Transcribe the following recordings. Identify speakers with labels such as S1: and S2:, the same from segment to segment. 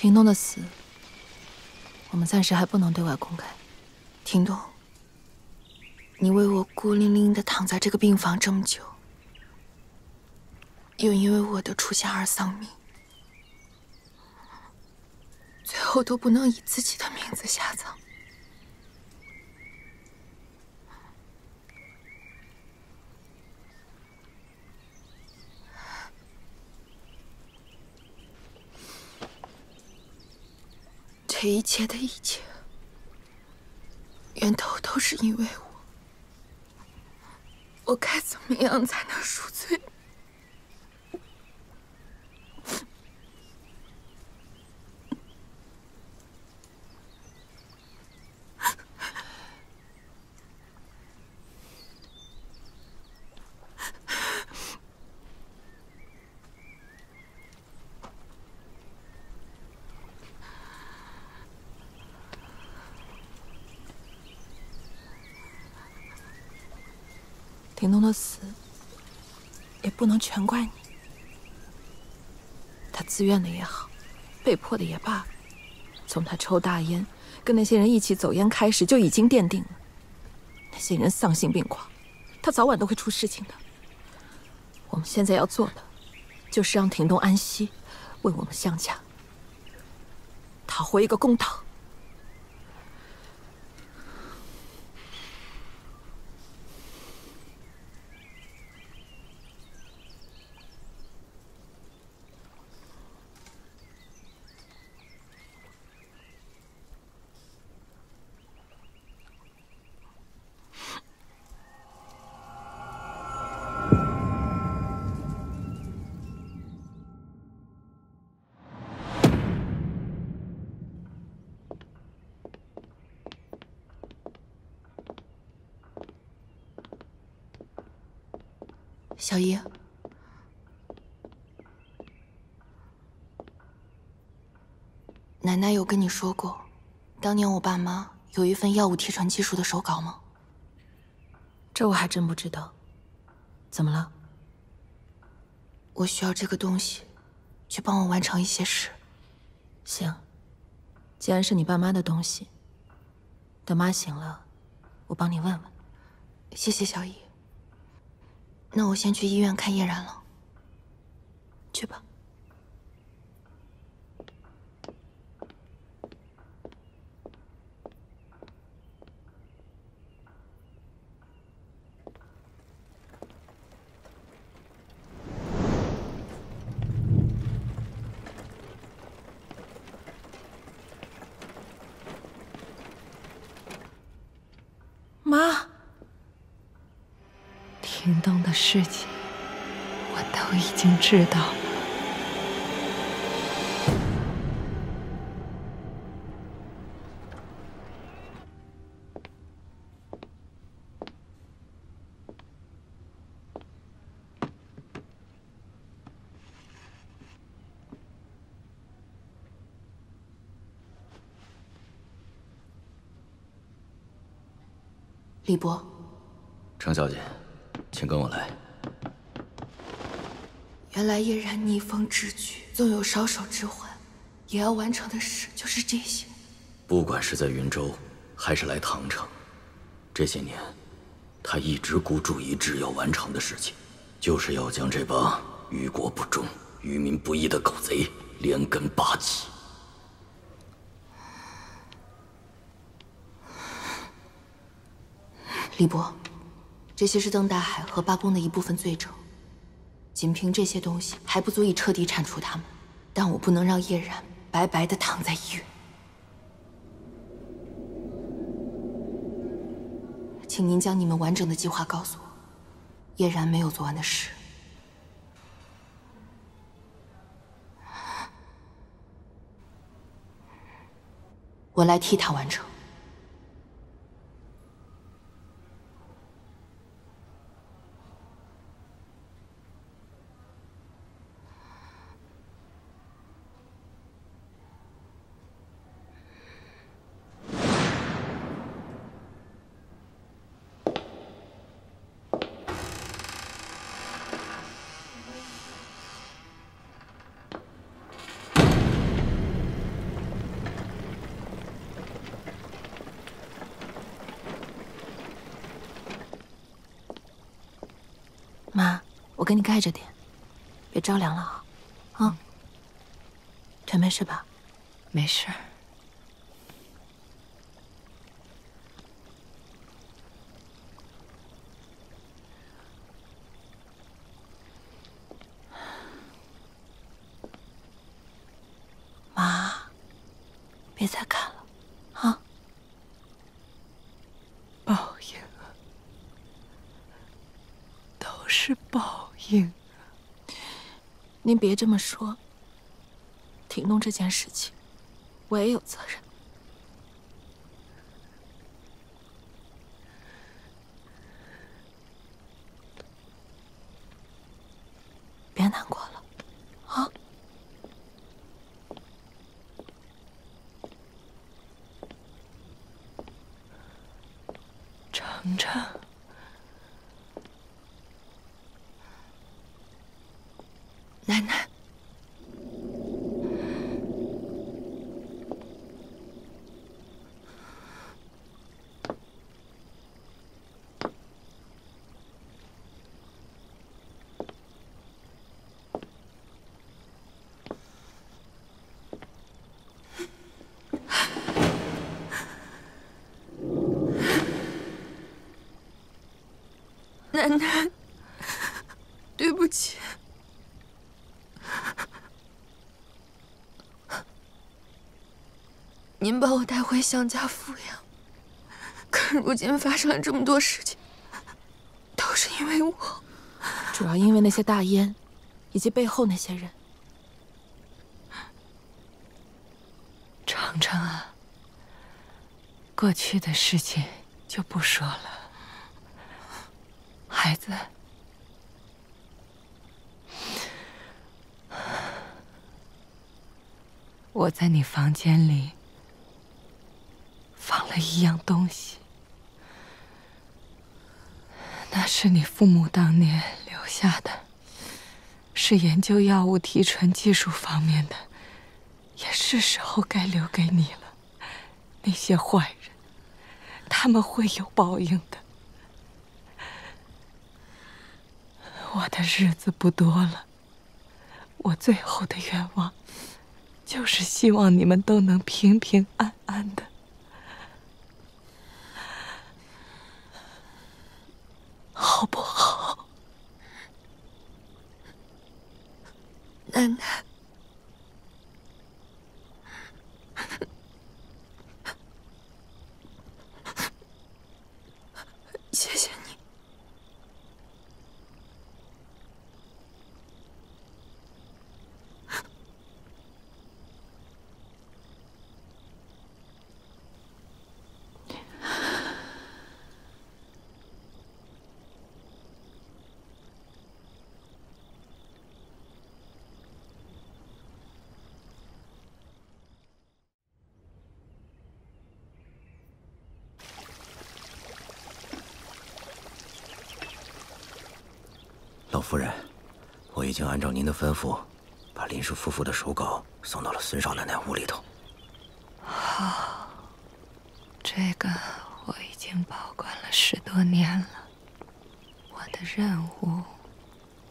S1: 廷东的死，我们暂时还不能对外公开。廷东，你为我孤零零的躺在这个病房这么久，又因为我的出现而丧命，最后都不能以自己的名字下葬。这一切的一切，源头都是因为我。我该怎么样才能赎罪？廷东的死，也不能全怪你。他自愿的也好，被迫的也罢，从他抽大烟、跟那些人一起走烟开始，就已经奠定了。那些人丧心病狂，他早晚都会出事情的。我们现在要做的，就是让廷东安息，为我们向家讨回一个公道。小姨，奶奶有跟你说过，当年我爸妈有一份药物提纯技术的手稿吗？这我还真不知道。怎么了？我需要这个东西，去帮我完成一些事。行，既然是你爸妈的东西，等妈醒了，我帮你问问。谢谢小姨。那我先去医院看叶然了，去吧。
S2: 妈。平东的事情，我都已经知道了。
S1: 李博，程小姐。请跟我来。原来叶然逆风之举，纵有烧手之患，也要完成的事就是这些。
S3: 不管是在云州，还是来唐城，这些年，他一直孤注一掷要完成的事情，就是要将这帮于国不忠、于民不义的狗贼连根拔起。
S1: 李博。这些是邓大海和八公的一部分罪证，仅凭这些东西还不足以彻底铲除他们，但我不能让叶然白白的躺在医院。请您将你们完整的计划告诉我，叶然没有做完的事，我来替他完成。给你盖着点，别着凉了啊！啊，腿没事吧？没事。妈，别再看了，啊！
S2: 报应，都是报。
S1: 您别这么说。婷东这件事情，我也有责任。您把我带回乡家抚养，可如今发生了这么多事情，都是因为我。主要因为那些大烟，以及背后那些人。
S2: 长诚啊，
S1: 过去的事情就
S2: 不说了。孩子，我在你房间里。放了一样东西，那是你父母当年留下的，是研究药物提纯技术方面的，也是时候该留给你了。那些坏人，他们会有报应的。我的日子不多了，我最后的愿望，就是希望你们都能平平安安的。好不好，奶奶？谢谢你。
S3: 老夫人，我已经按照您的吩咐，把林氏夫妇的手稿送到了孙少奶奶屋里
S2: 头。好，这个我已经保管了十多年了，我的任务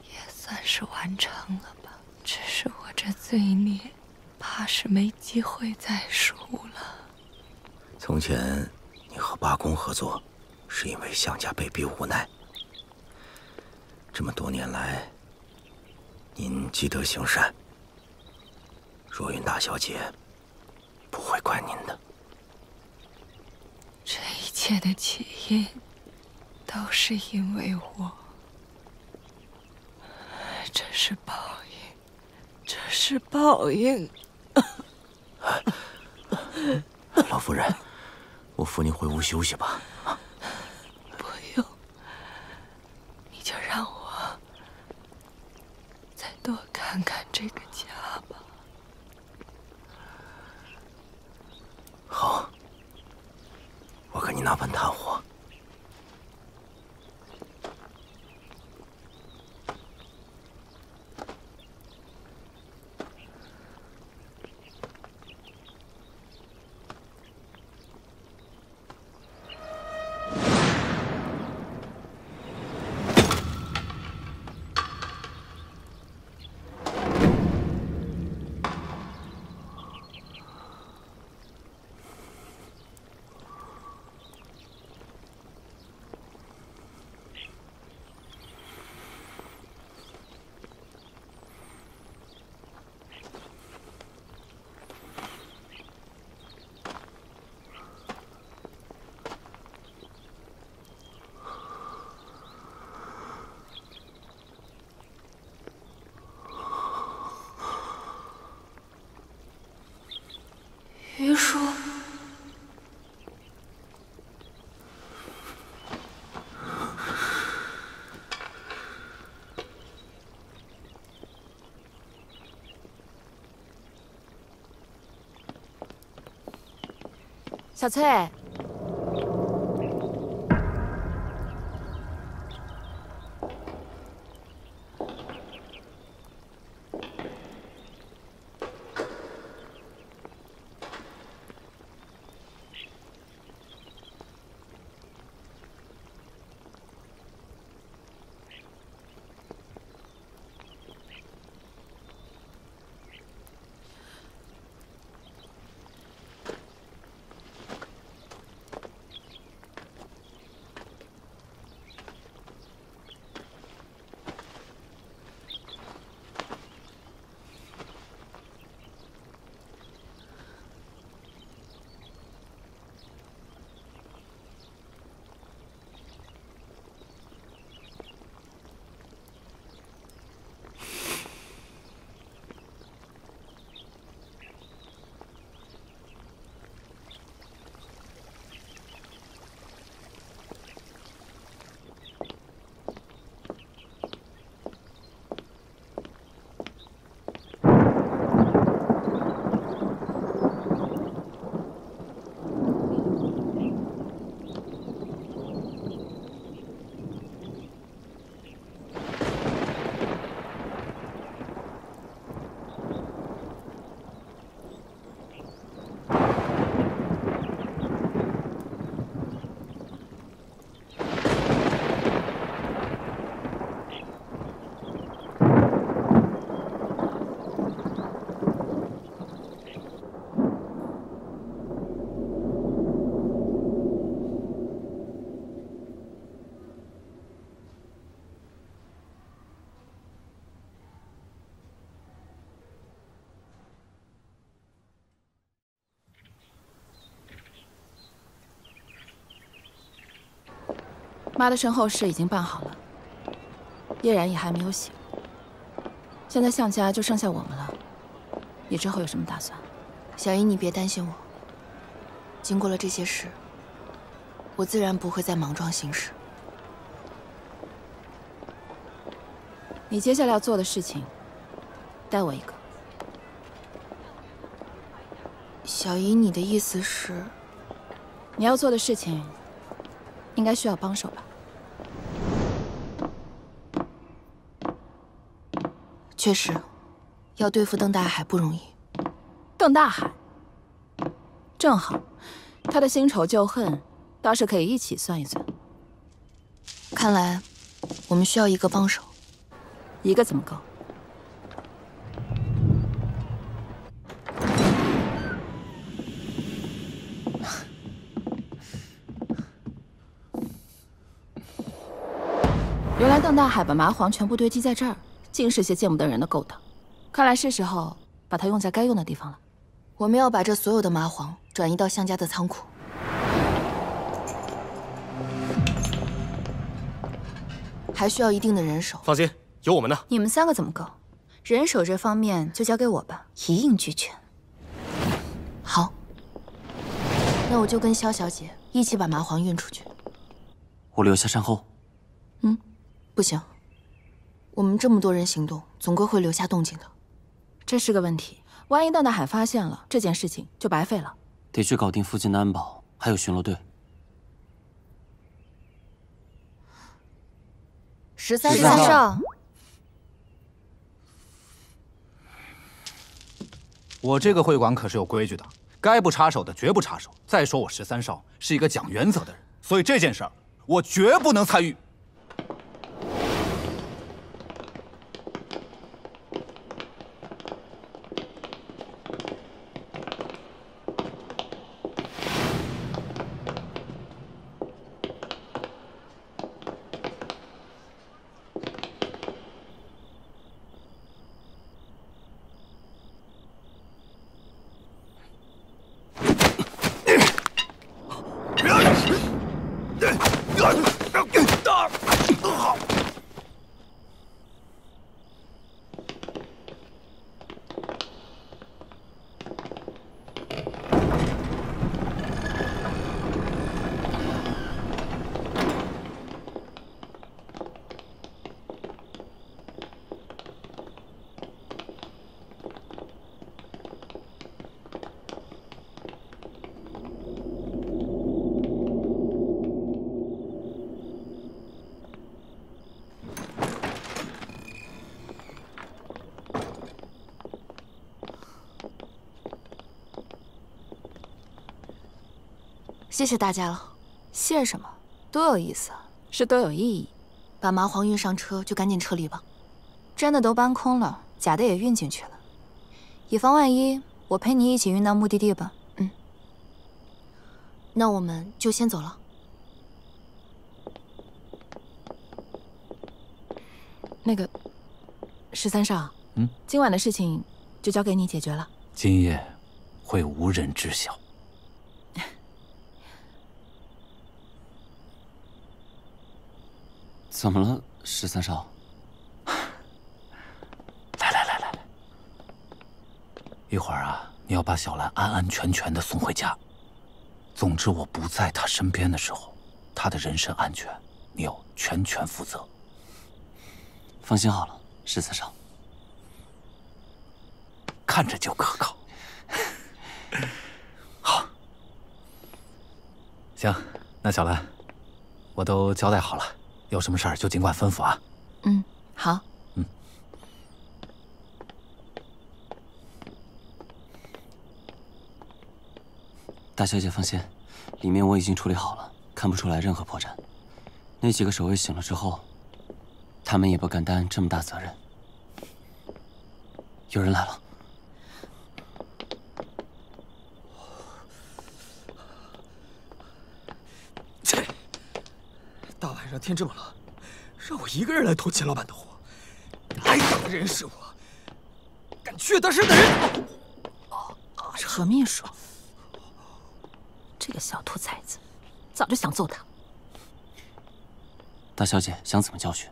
S2: 也算是完成了吧。只是我这罪孽，怕是没机会再赎了。
S3: 从前你和八公合作，是因为向家被逼无奈。这么多年来，您积德行善，若云大小姐
S2: 不会怪您的。这一切的起因都是因为我，这是报应，这是报应。
S3: 老夫人，我扶您回屋休息吧。
S2: 叔，
S1: 小翠。妈的身后事已经办好了，叶然也还没有醒。现在向家就剩下我们了，你之后有什么打算？小姨，你别担心我。经过了这些事，我自然不会再莽撞行事。你接下来要做的事情，带我一个。小姨，你的意思是，你要做的事情，应该需要帮手吧？确实，要对付邓大海不容易。邓大海，正好，他的新仇旧恨倒是可以一起算一算。看来，我们需要一个帮手。一个怎么够？原来邓大海把麻黄全部堆积在这儿。尽是些见不得人的勾当，看来是时候把它用在该用的地方了。我们要把这所有的麻黄转移到向家的仓库，还需要一定的人手。
S3: 放心，有我们呢。
S1: 你们三个怎么够？人手这方面就交给我吧，一应俱全。好，那我就跟肖小姐一起把麻黄运出去。
S4: 我留下善后。
S1: 嗯，不行。我们这么多人行动，总归会留下动静的，这是个问题。万一邓大海发现了，这件事情就白费了。
S4: 得去搞定附近的安保，还有巡逻队。
S1: 十三少，
S3: 我这个会馆可是有规矩的，该不插手的绝不插手。再说我十三少是一个讲原则的人，所以这件事儿我绝不能参与。
S1: 谢谢大家了，谢什么？多有意思，是多有意义。把麻黄运上车，就赶紧撤离吧。真的都搬空了，假的也运进去了，以防万一，我陪你一起运到目的地吧。嗯，那我们就先走了。那个，十三少，嗯，今晚的事情就交给你解决了。
S3: 今夜，会无人知晓。怎么了，十三少？来来来来来，一会儿啊，你要把小兰安安全全的送回家。总之，我不在她身边的时候，她的人身安全你要全权负责。放心好了，十三少，看着就可靠。
S1: 好，
S3: 行，那小兰，我都交代好了。有什么事儿就尽管吩咐啊！
S1: 嗯，好。嗯，
S4: 大小姐放心，里面我已经处理好了，看不出来任何破绽。那几个守卫醒了之后，他们也不敢担这么大责任。有人来了。
S2: 晚上天这么冷，让我一个人来偷秦老板的货，挨打的人是我。
S1: 敢去德事的人，何秘书，这个小兔崽子，早就想揍他。
S4: 大小姐想怎么教训？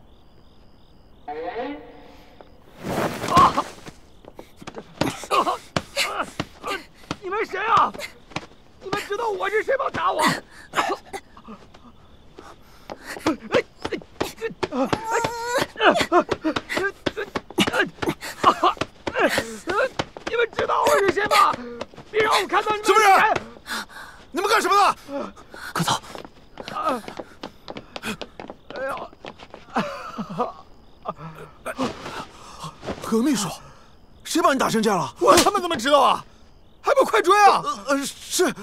S2: 打成这样了，他们怎么知道啊？还不快追啊！是。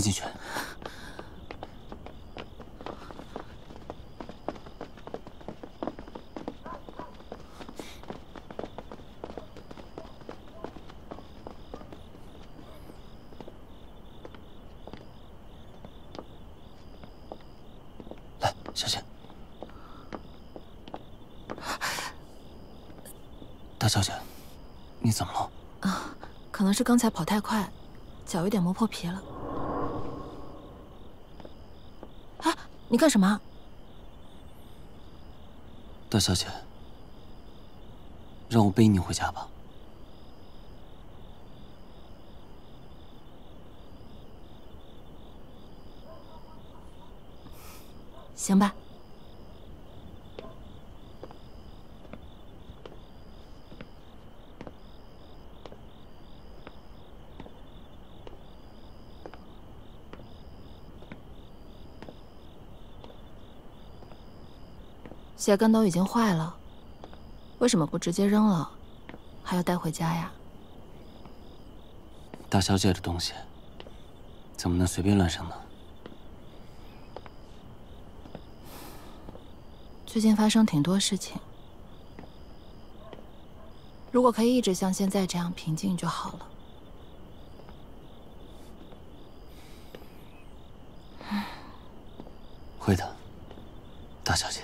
S2: 先进去。来，小姐。
S3: 大小姐，你怎么了？
S1: 啊，可能是刚才跑太快，脚有点磨破皮了。你干什么，
S4: 大小姐？让我背你回家吧，
S1: 行吧。鞋跟都已经坏了，为什么不直接扔了，还要带回家呀？
S4: 大小姐的东西怎么能随便乱扔呢？
S1: 最近发生挺多事情，如果可以一直像现在这样平静就好了。
S4: 会的，大小姐。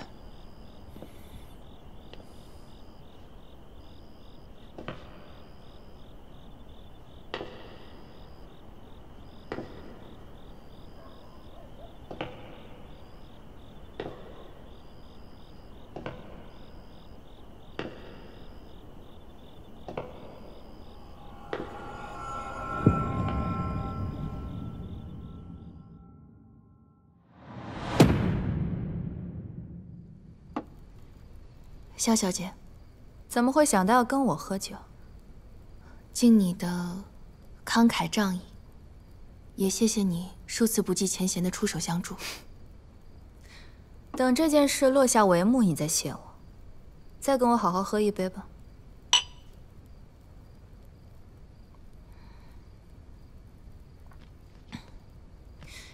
S1: 萧小姐，怎么会想到要跟我喝酒？敬你的慷慨仗义，也谢谢你数次不计前嫌的出手相助。等这件事落下帷幕，你再谢我，再跟我好好喝一杯吧。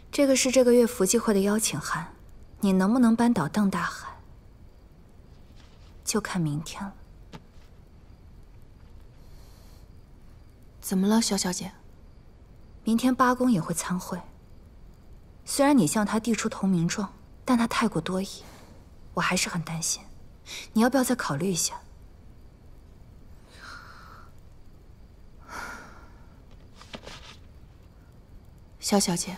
S1: 这个是这个月伏击会的邀请函，你能不能扳倒邓大海？就看明天了。怎么了，肖小姐？明天八公也会参会。虽然你向他递出投名状，但他太过多疑，我还是很担心。你要不要再考虑一下？肖小姐，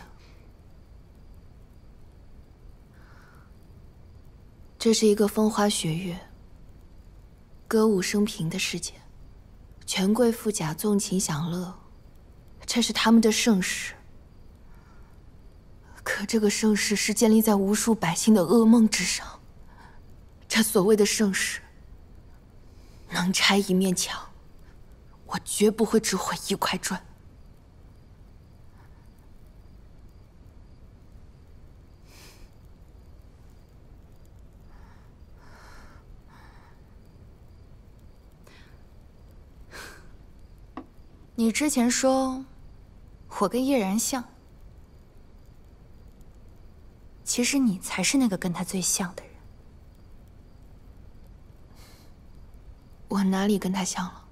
S1: 这是一个风花雪月。歌舞升平的世界，权贵富贾纵情享乐，这是他们的盛世。可这个盛世是建立在无数百姓的噩梦之上。这所谓的盛世，能拆一面墙，我绝不会只毁一块砖。你之前说我跟叶然像，其实你才是那个跟他最像的人。我哪里跟他像了？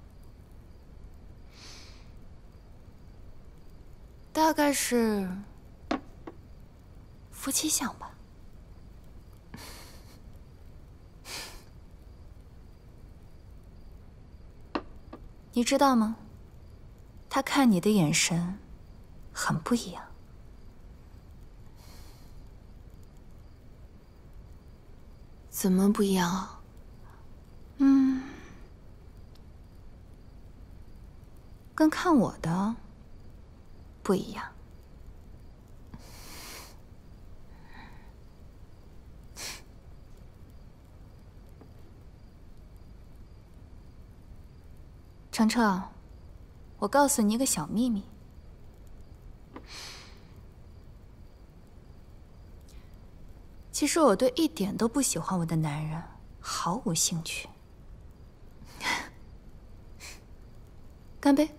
S1: 大概是夫妻相吧。你知道吗？他看你的眼神，很不一样。怎么不一样？嗯，跟看我的不一样。程程。我告诉你一个小秘密，其实我对一点都不喜欢我的男人毫无兴趣。干杯！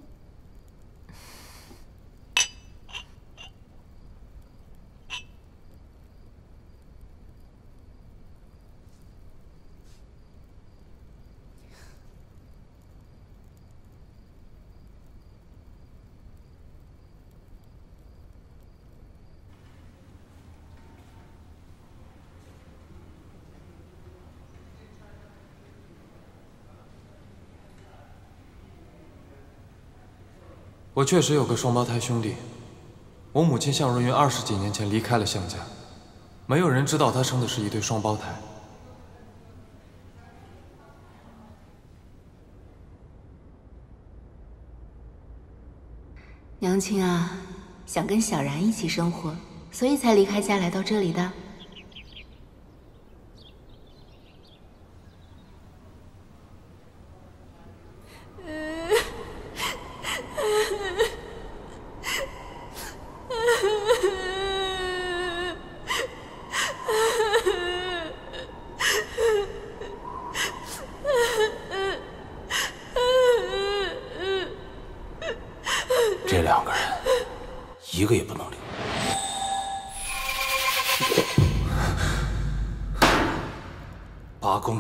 S4: 我确实有个双胞胎兄弟，我母亲向如云二十几年前离开了向家，没有人知道她生的是一对双胞胎。
S1: 娘亲啊，想跟小然一起生活，所以才离开家来到这里的。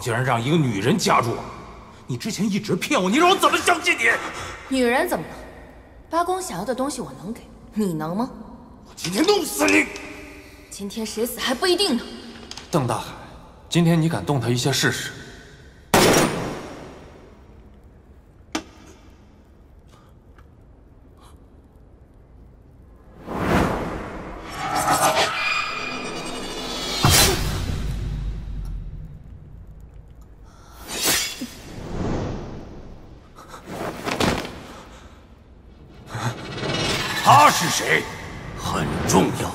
S3: 竟然让一个女人加入！你之前一直骗我，你让我怎么相信你？
S1: 女人怎么了？八公想要的东西我能给，你能吗？我今天弄死你！今天谁死还不一定呢！
S4: 邓大海，今天你敢动他一下试试？谁很重要？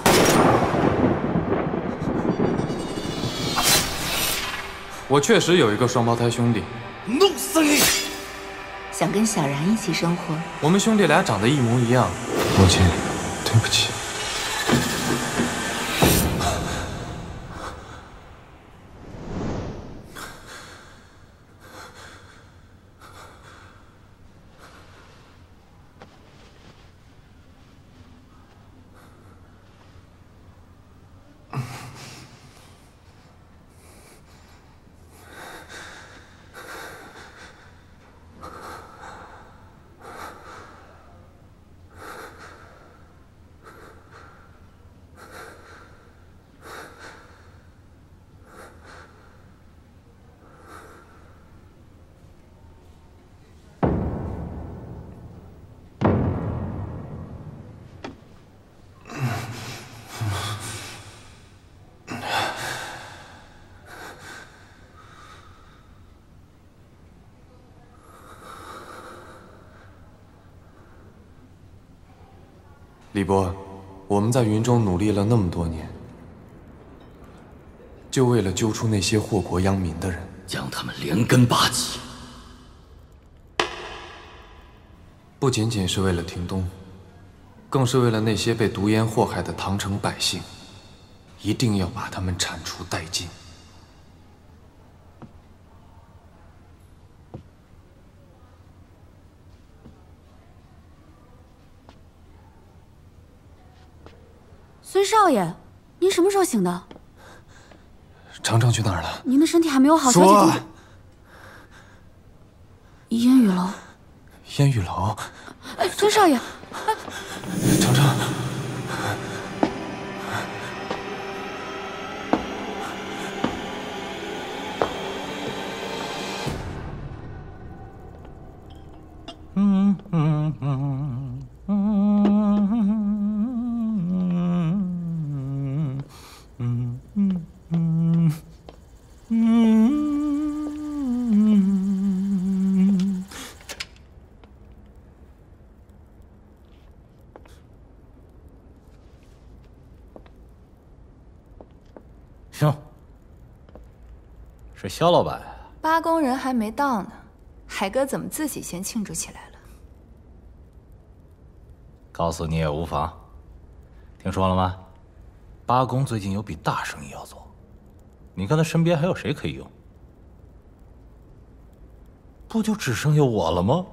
S4: 我确实有一个双胞胎兄弟。
S1: 弄死你！想跟小然一起生活？
S4: 我们兄弟俩长得一模一样。母亲，对不起。李波，我们在云中努力了那么多年，就为了揪出那些祸国殃民的人，将他们连根拔起。不仅仅是为了廷东，更是为了那些被毒烟祸害的唐城百姓，一定要把他们铲除殆尽。
S1: 少爷，您什么时候醒的？
S4: 长城去哪儿了？
S1: 您的身体还没有好。说。烟雨楼。烟雨楼。尊少爷。长长。
S2: 嗯嗯嗯嗯。
S3: 肖老板，
S1: 八公人还没到呢，海哥怎么自己先庆祝起来了？
S3: 告诉你也无妨。听说了吗？八公最近有笔大生意要做，你看他身边还有谁可以用？不就只剩下我了吗？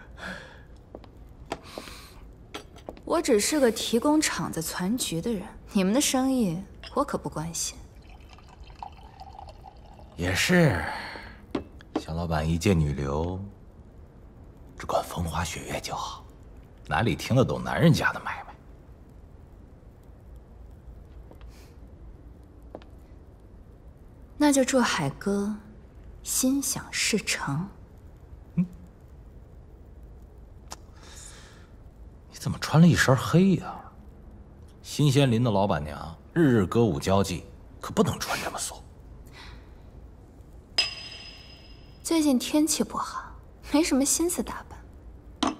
S1: 我只是个提供厂子攒局的人，你们的生意。我可不关心。
S3: 也是，小老板一介女流，只管风花雪月就好，哪里听得懂男人家的买卖？
S1: 那就祝海哥心想事成。嗯。
S3: 你怎么穿了一身黑呀？新仙林的老板娘。日日歌舞交际，可不能
S1: 穿这么素。最近天气不好，没什么心思打扮。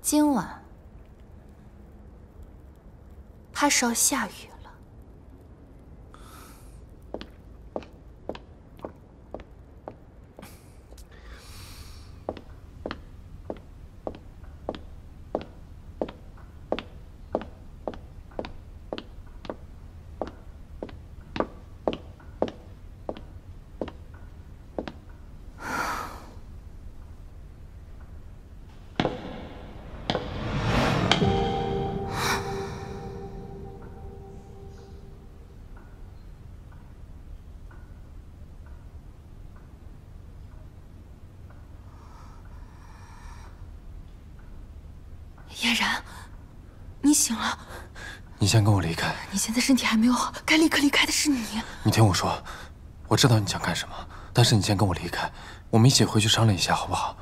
S1: 今晚怕是要下雨。醒了，
S4: 你先跟我离开。
S1: 你现在身体还没有好，该立刻离开的是你。
S4: 你听我说，我知道你想干什么，但是你先跟我离开，我们一起回去商量一下，好不好？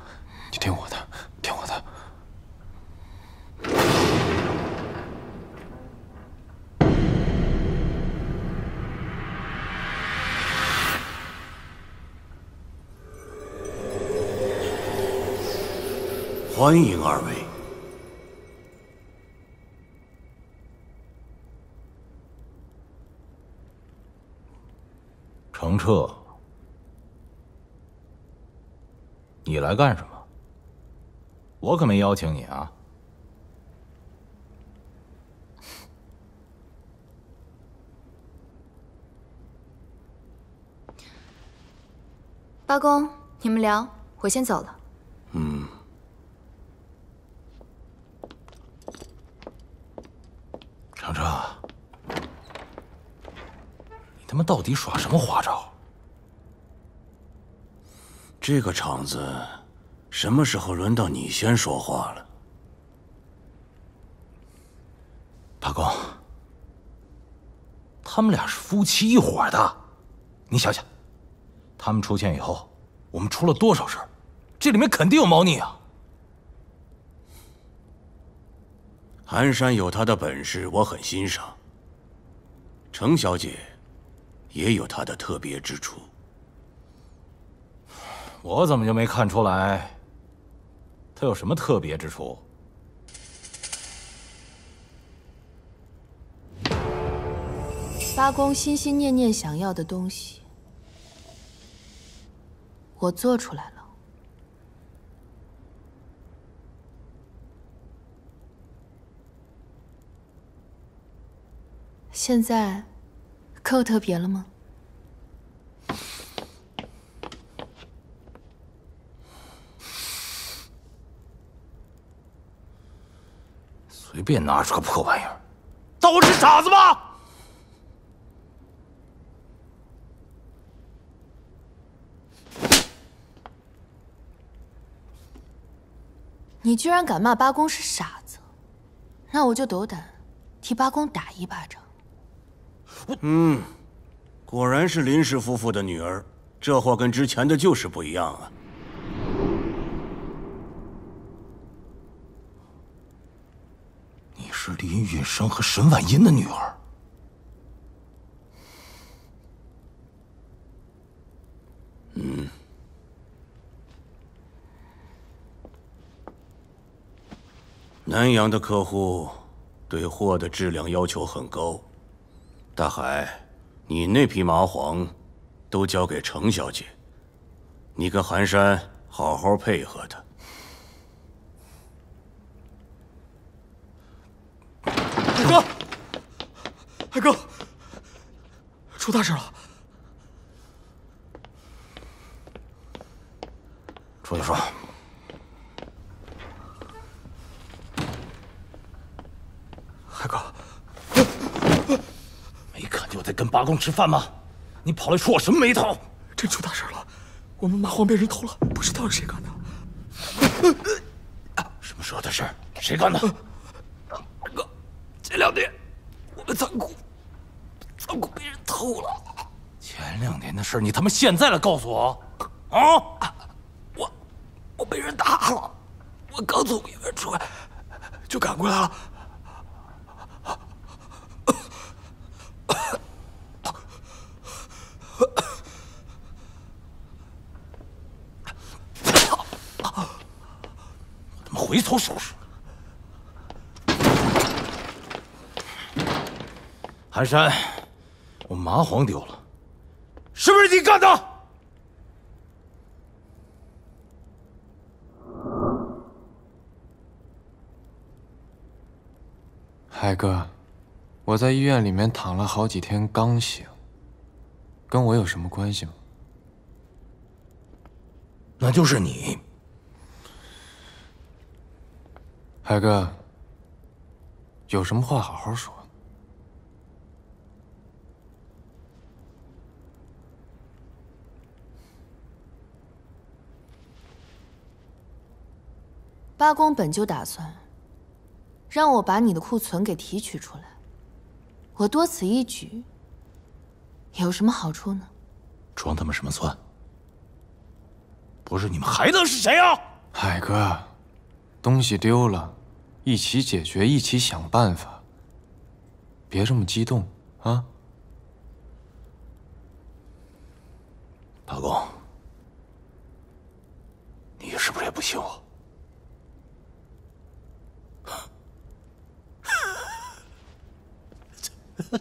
S4: 你听我的，听我的。
S3: 欢迎二位。程澈，你来干什么？我可没邀请你啊！
S1: 八公，你们聊，我先走了。
S3: 到底耍什么花招？这个场子，什么时候轮到你先说话了？八公，他们俩是夫妻一伙的，你想想，他们出现以后，我们出了多少事儿，这里面肯定有猫腻啊！寒山有他的本事，我很欣赏。程小姐。也有他的特别之处，我怎么就没看出来？他有什么特别之处？
S1: 八公心心念念想要的东西，我做出来了。现在。够特别了吗？
S3: 随便拿出个破玩意儿，当我是傻子吗？
S1: 你居然敢骂八公是傻子，那我就斗胆替八公打一巴掌。
S3: 嗯，果然是林氏夫妇的女儿，这货跟之前的就是不一样啊！你是林允生和沈婉音的女儿。嗯，南阳的客户对货的质量要求很高。大海，你那批麻黄都交给程小姐，你跟寒山好好配合他。
S2: 海哥，海哥，出大事了！
S3: 出去说。跟八公吃饭吗？你跑来出我什么眉头？
S2: 真出大事了，我们麻黄被人偷了，不知道是谁干的。
S3: 什么时候的事谁干的？哥，前两天
S2: 我们仓库仓库被人偷了。
S3: 前两天的事你他妈现在来告诉我？
S2: 啊？我我被人打了，我刚从医院出来就赶过来了。
S3: 没做手术，寒山，我麻黄丢了，是不是你干的？
S4: 海哥，我在医院里面躺了好几天，刚醒，跟我有什么关系？那就是你。海哥，有什么话好好说。
S1: 八公本就打算让我把你的库存给提取出来，我多此一举，有什么好处呢？
S4: 装他们什么蒜？不是你们还
S1: 能是谁啊？
S4: 海哥。东西丢了，一起解决，一起想办法。别这么激动啊，老公，
S3: 你是不是也不信我？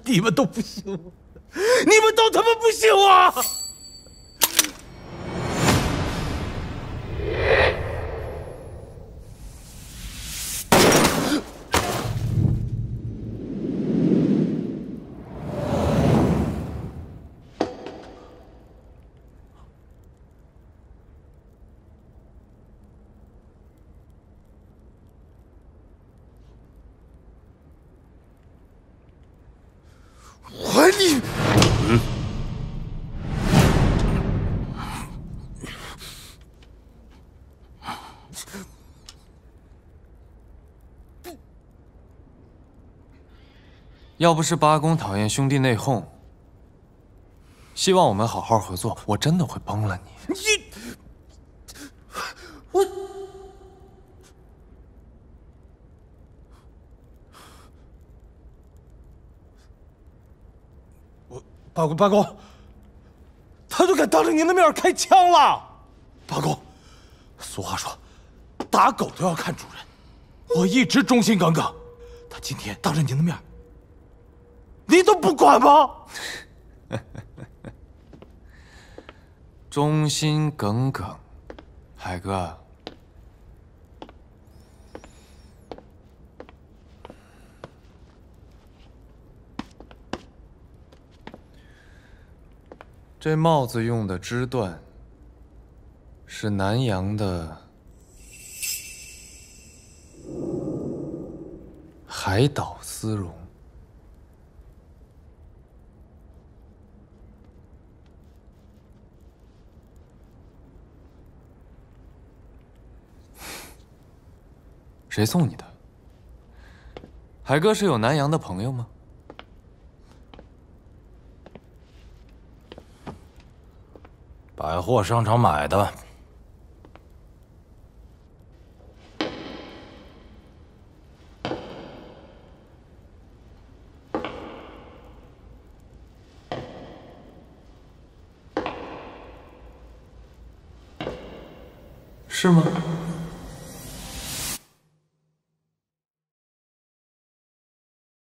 S3: 你们都不信我，你们都他妈不信我！
S4: 要不是八公讨厌兄弟内讧，希望我们好好合作，我真的会崩了
S2: 你。你我
S3: 八公八公，他都敢当着您的面开枪了。八公，俗话说，打狗都要看主人，我一直忠心耿耿，他今天当着您的面。都不管吗？
S4: 忠心耿耿，海哥。这帽子用的织缎是南洋的海岛丝绒。谁送你的？海哥是有南洋的朋友吗？百货商
S3: 场买的，
S2: 是吗？